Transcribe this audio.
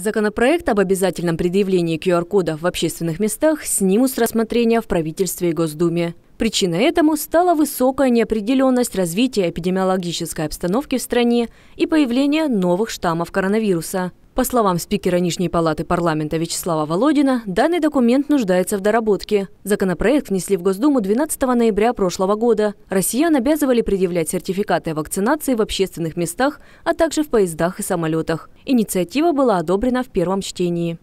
Законопроект об обязательном предъявлении QR-кодов в общественных местах снимут с рассмотрения в правительстве и Госдуме. Причиной этому стала высокая неопределенность развития эпидемиологической обстановки в стране и появление новых штаммов коронавируса. По словам спикера Нижней палаты парламента Вячеслава Володина, данный документ нуждается в доработке. Законопроект внесли в Госдуму 12 ноября прошлого года. Россиян обязывали предъявлять сертификаты о вакцинации в общественных местах, а также в поездах и самолетах. Инициатива была одобрена в первом чтении.